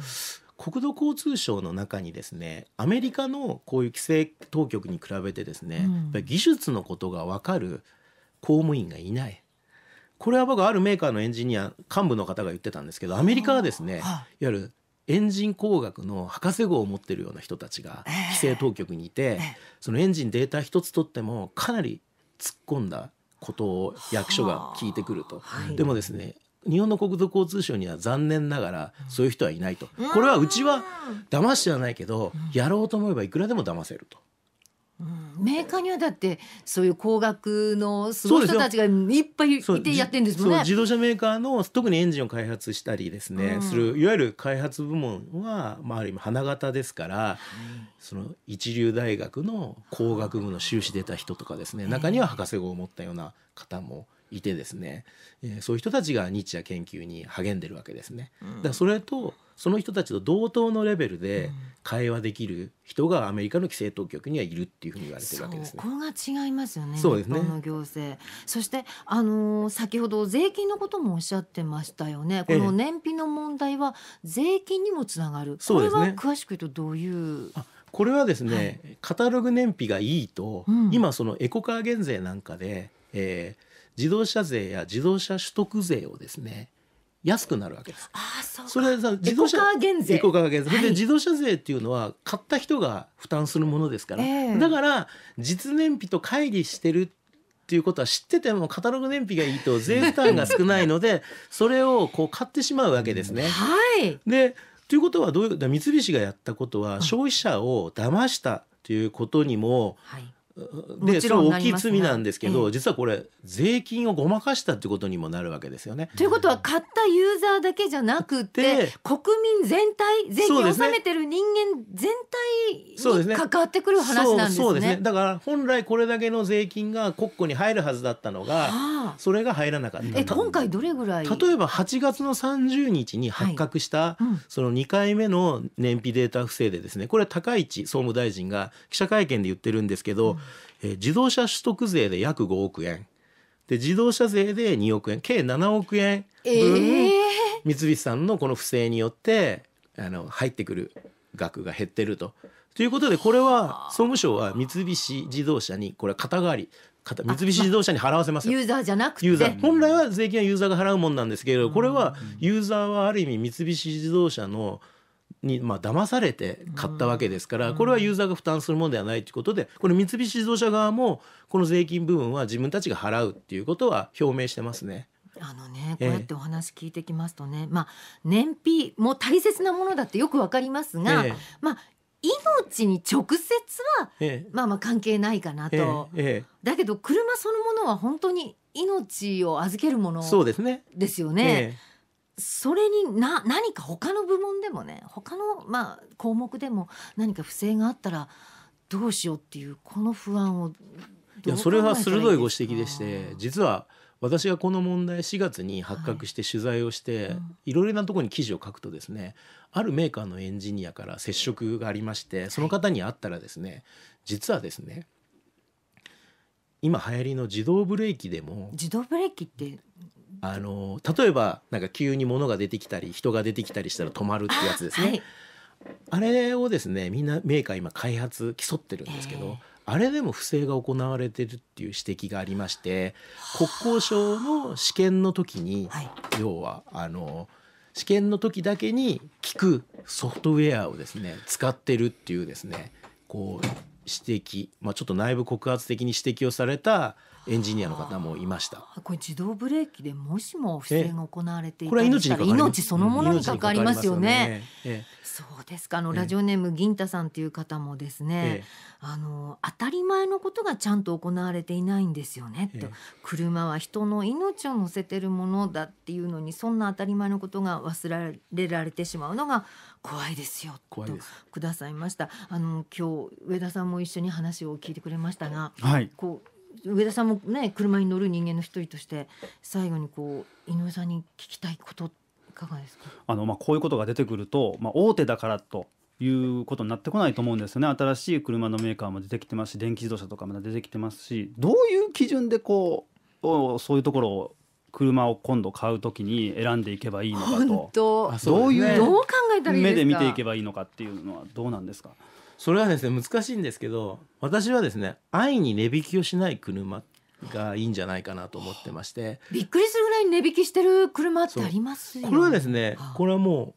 国土交通省の中にですねアメリカのこういう規制当局に比べてですね、うん、技術のことが分かる公務員がいないこれは僕あるメーカーのエンジニア幹部の方が言ってたんですけどアメリカはですね、いわゆるエンジン工学の博士号を持ってるような人たちが規制当局にいて、そのエンジンデータ一つ取ってもかなり突っ込んだことを役所が聞いてくると、はい、でもですね日本の国土交通省には残念ながらそういう人はいないとこれはうちは騙してはないけどやろうと思えばいくらでも騙せると。メーカーにはだってそういう工学のすごい人たちがいっぱいいてやってんですもんね。自動車メーカーの特にエンジンを開発したりですね、うん、するいわゆる開発部門は、まあ、ある意味花形ですから、その一流大学の工学部の修士出た人とかですね中には博士号を持ったような方も。いてですね、えー、そういう人たちが日夜研究に励んでるわけですね。だからそれとその人たちと同等のレベルで会話できる人がアメリカの規制当局にはいるっていうふうに言われてるわけですね。そこが違いますよね。そうですね。の行政、そしてあのー、先ほど税金のこともおっしゃってましたよね。この燃費の問題は税金にもつながる。ええ、これは詳しく言うとどういう。これはですね、はい、カタログ燃費がいいと、うん、今そのエコカー減税なんかで、えー、自動車税や自動車取得税をですね安くなるわけです。あそうそれさ自動車減税。減税。はい、で自動車税っていうのは買った人が負担するものですから、えー、だから実燃費と乖離してるっていうことは知っててもカタログ燃費がいいと税負担が少ないので それをこう買ってしまうわけですね。はい、でということはどういう三菱がやったことは消費者を騙したということにも、はいでそれ大きい罪なんですけど、ええ、実はこれ税金をごまかしたってことにもなるわけですよね。ということは買ったユーザーだけじゃなくて国民全体税金を納めてる人間全体に関わってくる話なんですね。そうすね、だから本来これだけの税金が国庫に入るはずだったのが、はあ、それが入らなかったえ今回どれぐらい例えば8月の30日に発覚した、はいうん、その2回目の燃費データ不正でですねこれは高市総務大臣が記者会見で言ってるんですけど、うんえー、自動車取得税で約5億円で自動車税で2億円計7億円分、えー、三菱さんのこの不正によってあの入ってくる額が減ってると。ということでこれは総務省は三菱自動車にこれは肩代わり三菱自動車に払わせますユーザーじゃなくてユーザー本来は税金はユーザーが払うもんなんですけれどこれはユーザーはある意味三菱自動車のにまあ騙されて買ったわけですからこれはユーザーが負担するものではないということでこれ三菱自動車側もこの税金部分は自分たちが払うっていうことは表明してますね。あのねこうやってお話聞いてきますとね、えまあ、燃費も大切なものだってよくわかりますが、え、まあ、命に直接は、まあまあ関係ないかなと、だけど車そのものは本当に命を預けるものですよね。そうですねそれにな何か他の部門でもね他のまあ項目でも何か不正があったらどうしようっていうこの不安をいやそれは鋭いご指摘でして実は私がこの問題4月に発覚して取材をして、いろいろなところに記事を書くとですねあるメーカーのエンジニアから接触がありましてその方に会ったらですね、実はですね今流行りの自動ブレーキでも自動ブレーキってあの例えばなんか急に物が出てきたり人が出てきたりしたら止まるってやつですね。あはい、あれをですねみんなメーカー今開発競ってるんですけど、えー、あれでも不正が行われてるっていう指摘がありまして国交省の試験の時に、はい、要はあの試験の時だけに効くソフトウェアをですね使ってるっていうですねこう指摘、まあ、ちょっと内部告発的に指摘をされたエンジニアの方もいました。これ自動ブレーキでもしも不正が行われていたら命そのものに関わりますよね。そうですかあのラジオネーム銀太さんという方もですね、あの当たり前のことがちゃんと行われていないんですよねと、車は人の命を乗せてるものだっていうのにそんな当たり前のことが忘れられてしまうのが怖いですよとくださいましたあの今日上田さんも一緒に話を聞いてくれましたが、はい、こう上田さんもね車に乗る人間の一人として最後にこう井上さんに聞きたいこといかがですかあの、まあ、こういうことが出てくると、まあ、大手だからということになってこないと思うんですよね新しい車のメーカーも出てきてますし電気自動車とかまだ出てきてますしどういう基準でこうそういうところを車を今度買うときに選んでいけばいいのかとどういう目で見ていけばいいのかっていうのはどうなんですかそれはですね難しいんですけど私はですね安易に値引きをしない車がいいんじゃないかなと思ってましてびっくりするぐらい値引きしてる車ってありますこれはですねこれはも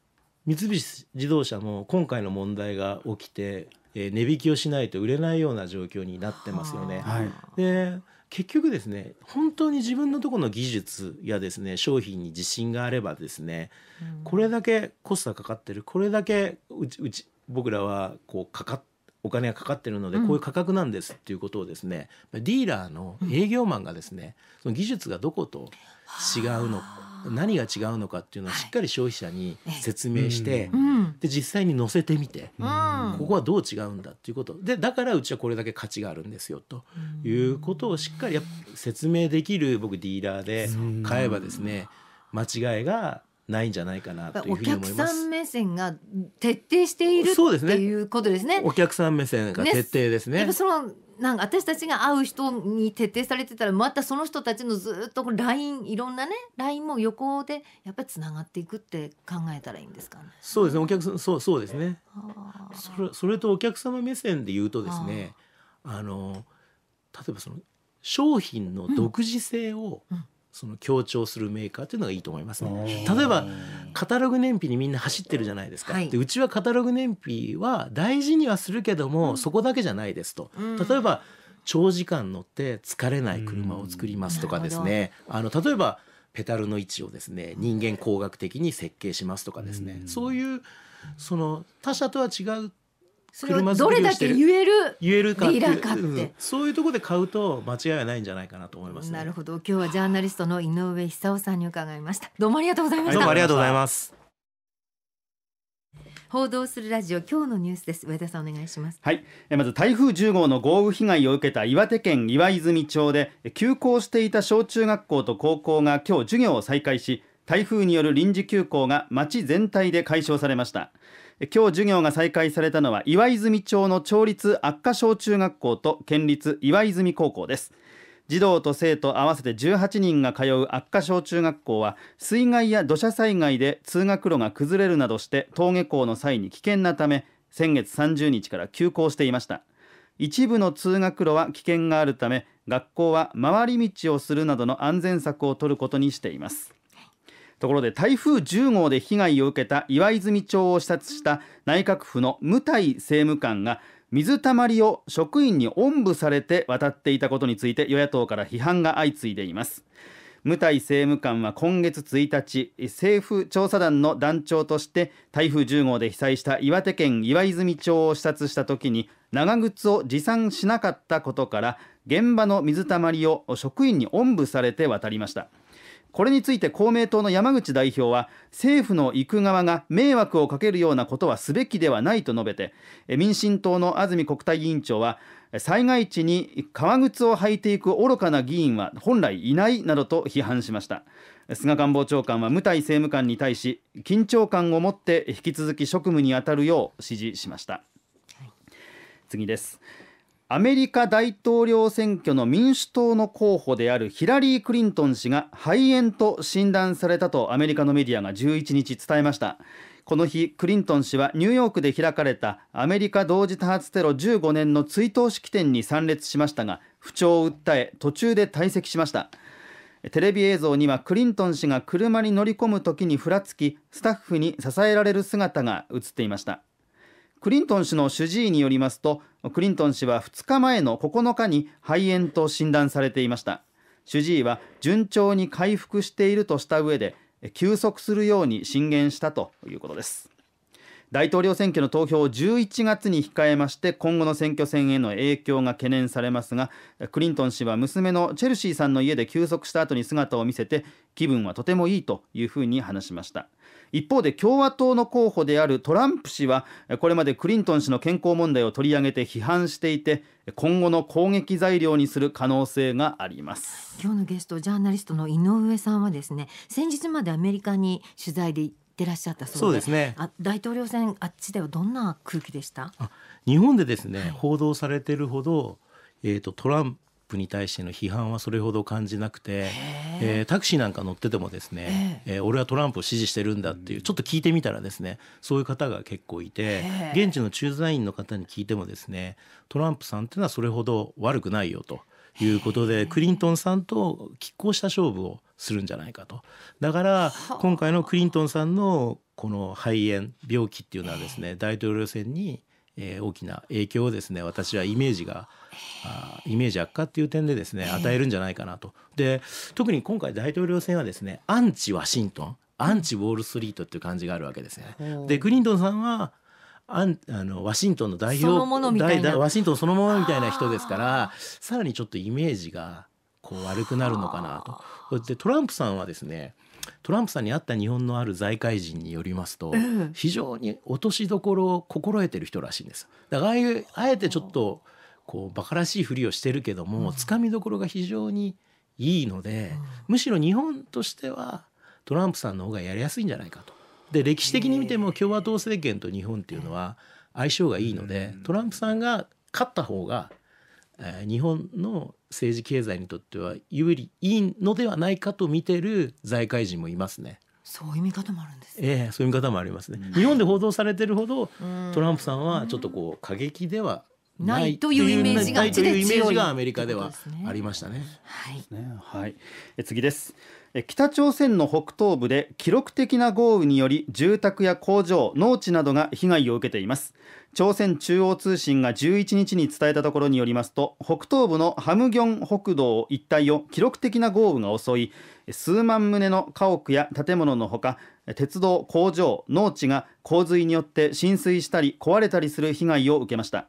う三菱自動車も今回の問題が起きて、えー、値引きをしないと売れないような状況になってますよね。はい、で結局ですね本当に自分のとこの技術やですね商品に自信があればですね、うん、これだけコストがかかってるこれだけうちうち僕らはこうかかお金がかかってるのでこういう価格なんですっていうことをですね、うん、ディーラーの営業マンがですね、その技術がどこと違うの何が違うのかっていうのをしっかり消費者に説明して、で実際に載せてみて、ここはどう違うんだっていうことでだからうちはこれだけ価値があるんですよということをしっかり説明できる僕ディーラーで買えばですね間違いがないんじゃないかなというふうに思います。お客さん目線が徹底しているそうですね。いうことですね。お客さん目線が徹底ですね。ねそのなんか私たちが会う人に徹底されてたらまたその人たちのずっとラインいろんなねラインも横でやっぱりつながっていくって考えたらいいんですかね。そうですねお客さんそうそうですね。それそれとお客様目線で言うとですねあの例えばその商品の独自性を、うん、うんその強調するメーカーていうのがいいと思いますね。例えばカタログ燃費にみんな走ってるじゃないですか。はい、でうちはカタログ燃費は大事にはするけども、うん、そこだけじゃないですと。例えば長時間乗って疲れない車を作りますとかですね。あの例えばペタルの位置をですね人間工学的に設計しますとかですね。そういうその他社とは違うそれをどれだけ言える言えるかディーラーかって、うん、そういうところで買うと間違いないんじゃないかなと思います、ね、なるほど今日はジャーナリストの井上久夫さんに伺いましたどうもありがとうございました、どうもありがとうございます報道するラジオ今日のニュースです上田さんお願いしますはいまず台風10号の豪雨被害を受けた岩手県岩泉町で休校していた小中学校と高校が今日授業を再開し台風による臨時休校が町全体で解消されました今日授業が再開されたのは岩泉町の町立悪化小中学校と県立岩泉高校です児童と生徒合わせて18人が通う悪化小中学校は水害や土砂災害で通学路が崩れるなどして登下校の際に危険なため先月30日から休校していました一部の通学路は危険があるため学校は回り道をするなどの安全策を取ることにしていますところで台風10号で被害を受けた岩泉町を視察した内閣府の務台政務官が水たまりを職員におんぶされて渡っていたことについて与野党から批判が相次いでいます務台政務官は今月1日政府調査団の団長として台風10号で被災した岩手県岩泉町を視察した時に長靴を持参しなかったことから現場の水たまりを職員におんぶされて渡りましたこれについて公明党の山口代表は政府の行く側が迷惑をかけるようなことはすべきではないと述べて民進党の安住国対委員長は災害地に革靴を履いていく愚かな議員は本来いないなどと批判しました菅官房長官は務台政務官に対し緊張感を持って引き続き職務に当たるよう指示しました、はい、次ですアメリカ大統領選挙の民主党の候補であるヒラリー・クリントン氏が肺炎と診断されたとアメリカのメディアが11日伝えましたこの日クリントン氏はニューヨークで開かれたアメリカ同時多発テロ15年の追悼式典に参列しましたが不調を訴え途中で退席しましたテレビ映像にはクリントン氏が車に乗り込む時にふらつきスタッフに支えられる姿が映っていましたクリントン氏の主治医によりますとクリントン氏は2日前の9日に肺炎と診断されていました主治医は順調に回復しているとした上で休息するように進言したということです大統領選挙の投票を11月に控えまして今後の選挙戦への影響が懸念されますがクリントン氏は娘のチェルシーさんの家で休息した後に姿を見せて気分はとてもいいというふうに話しました一方で共和党の候補であるトランプ氏はこれまでクリントン氏の健康問題を取り上げて批判していて今後の攻撃材料にする可能性があります今日のゲストジャーナリストの井上さんはですね先日までアメリカに取材でっらっしゃったそうですね大統領選あっちではどんな空気でした日本でですね、はい、報道されてるほどえーとトランプに対しての批判はそれほど感じなくて、えー、タクシーなんか乗っててもですね、えー、俺はトランプを支持してるんだっていうちょっと聞いてみたらですねそういう方が結構いて現地の駐在員の方に聞いてもですねトランプさんっていうのはそれほど悪くないよと。いうことでクリントンさんと拮抗した勝負をするんじゃないかとだから今回のクリントンさんのこの肺炎病気っていうのはですね大統領選に大きな影響をですね私はイメージがイメージ悪化っていう点でですね与えるんじゃないかなと。で特に今回大統領選はですねアンチワシントンアンチウォール・ストリートっていう感じがあるわけですね。でクリントンさんはあんあのワシントンの代表代代ワシントンそのものみたいな人ですからさらにちょっとイメージがこう悪くなるのかなと。でトランプさんはですねトランプさんに会った日本のある財界人によりますと、非常に落としどころを心得てる人らしいんです。だからああいうあえてちょっと、こうバカらしいふりをしてるけども、つかみどころが非常にいいので、むしろ日本としてはトランプさんの方がやりやすいんじゃないかと。で歴史的に見ても共和党政権と日本っていうのは相性がいいので、トランプさんが勝った方が、えー、日本の政治経済にとっては有利いいのではないかと見てる財界人もいますね。そういう見方もあるんです、ね、ええー、そういう見方もありますね。日本で報道されてるほど、トランプさんはちょっとこう過激ではないというイメージがイメージがアメリカではありましたね。はい、はい、次です。北朝鮮の北東部で記録的な豪雨により住宅や工場、農地などが被害を受けています。朝鮮中央通信が11日に伝えたところによりますと、北東部のハムギョン北道一帯を記録的な豪雨が襲い、数万棟の家屋や建物のほか、鉄道、工場、農地が洪水によって浸水したり壊れたりする被害を受けました。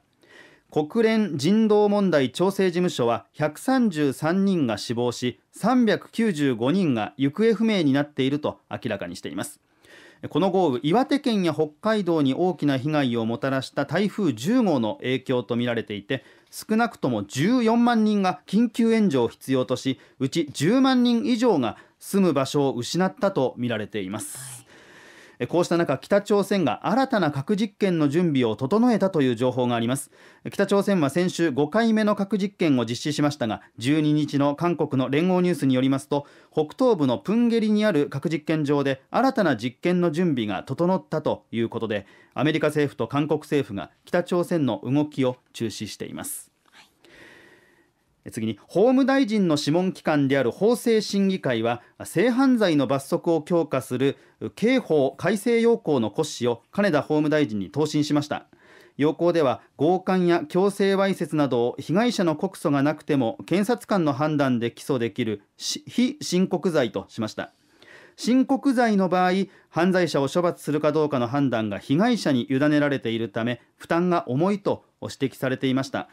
国連人道問題調整事務所は133人が死亡し395人が行方不明になっていると明らかにしていますこの豪雨岩手県や北海道に大きな被害をもたらした台風10号の影響とみられていて少なくとも14万人が緊急援助を必要としうち10万人以上が住む場所を失ったとみられています。こうした中北朝鮮が新たな核実験の準備を整えたという情報があります北朝鮮は先週5回目の核実験を実施しましたが12日の韓国の連合ニュースによりますと北東部のプンゲリにある核実験場で新たな実験の準備が整ったということでアメリカ政府と韓国政府が北朝鮮の動きを中止しています次に法務大臣の諮問機関である法制審議会は性犯罪の罰則を強化する刑法改正要項の骨子を金田法務大臣に答申しました要項では強姦や強制わいせつなどを被害者の告訴がなくても検察官の判断で起訴できる非申告罪としました申告罪の場合犯罪者を処罰するかどうかの判断が被害者に委ねられているため負担が重いと指摘されていました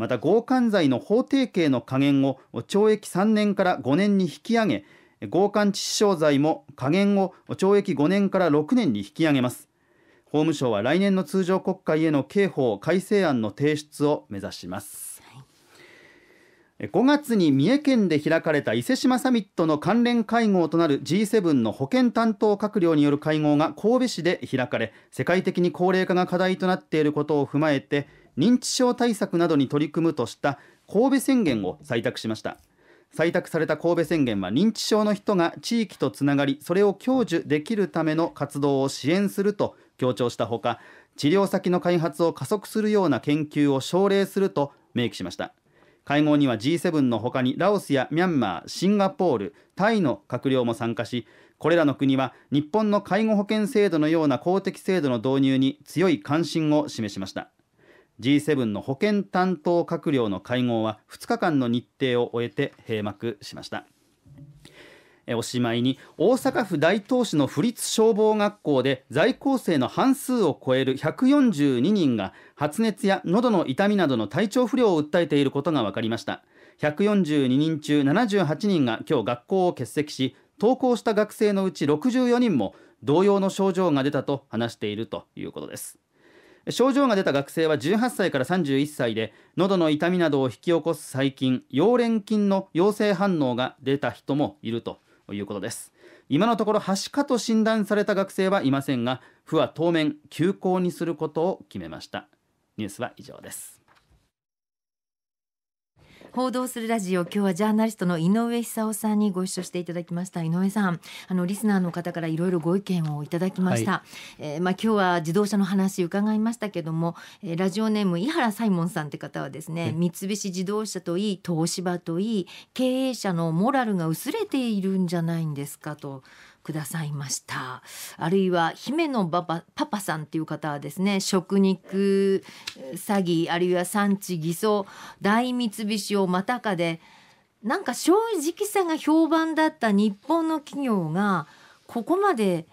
また強姦罪の法定刑の下限を懲役3年から5年に引き上げ強姦致死傷罪も下限を懲役5年から6年に引き上げます法務省は来年の通常国会への刑法改正案の提出を目指します、は5月に三重県で開かれた伊勢志摩サミットの関連会合となる G7 の保健担当閣僚による会合が神戸市で開かれ世界的に高齢化が課題となっていることを踏まえて認知症対策などに取り組むとした神戸宣言を採択しました採択された神戸宣言は認知症の人が地域とつながりそれを享受できるための活動を支援すると強調したほか治療先の開発を加速するような研究を奨励すると明記しました会合には G7 のほかにラオスやミャンマーシンガポールタイの閣僚も参加しこれらの国は日本の介護保険制度のような公的制度の導入に強い関心を示しました G7 の保健担当閣僚の会合は2日間の日程を終えて閉幕しました。おしまいに大阪府大東市の府立消防学校で在校生の半数を超える142人が発熱や喉の痛みなどの体調不良を訴えていることが分かりました142人中78人が今日学校を欠席し登校した学生のうち64人も同様の症状が出たと話しているということです症状が出た学生は18歳から31歳で喉の痛みなどを引き起こす細菌溶連菌の陽性反応が出た人もいるということです今のところはしかと診断された学生はいませんが府は当面休校にすることを決めましたニュースは以上です報道するラジオ今日はジャーナリストの井上久夫さんにご一緒していただきました井上さんあのリスナーの方からいろいろご意見をいただきました、はい、えー、まあ今日は自動車の話伺いましたけども、えー、ラジオネーム井原サイモンさんって方はですね、三菱自動車といい東芝といい経営者のモラルが薄れているんじゃないんですかと。くださいましたあるいは姫のパパパパさんっていう方はですね食肉詐欺あるいは産地偽装大三菱をまたかでなんか正直さが評判だった日本の企業がここまで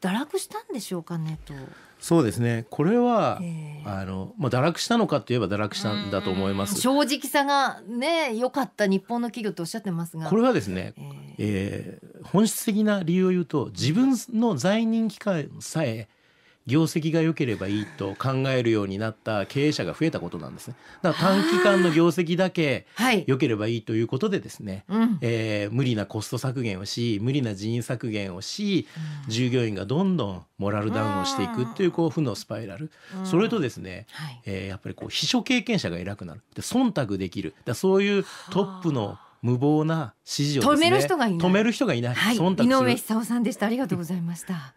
堕落したんでしょうかねと。そうですねこれは、えー、あのまあ、堕落したのかといえば堕落したんだと思います正直さがね良かった日本の企業とおっしゃってますがこれはですね、えー、えー、本質的な理由を言うと自分の在任期間さえ業績が良ければいいと考えるようになった経営者が増えたことなんですね。だから短期間の業績だけ良ければいいということでですね、はい、えー、無理なコスト削減をし無理な人員削減をし、うん、従業員がどんどんモラルダウンをしていくっていうこう負のスパイラル、うん、それとですね、はい、えー、やっぱりこう秘書経験者が偉くなるで忖度できるだそういうトップの無謀な指示を、ね、止める人がいない止める人がいない、はい、忖度井上久夫さんでしたありがとうございました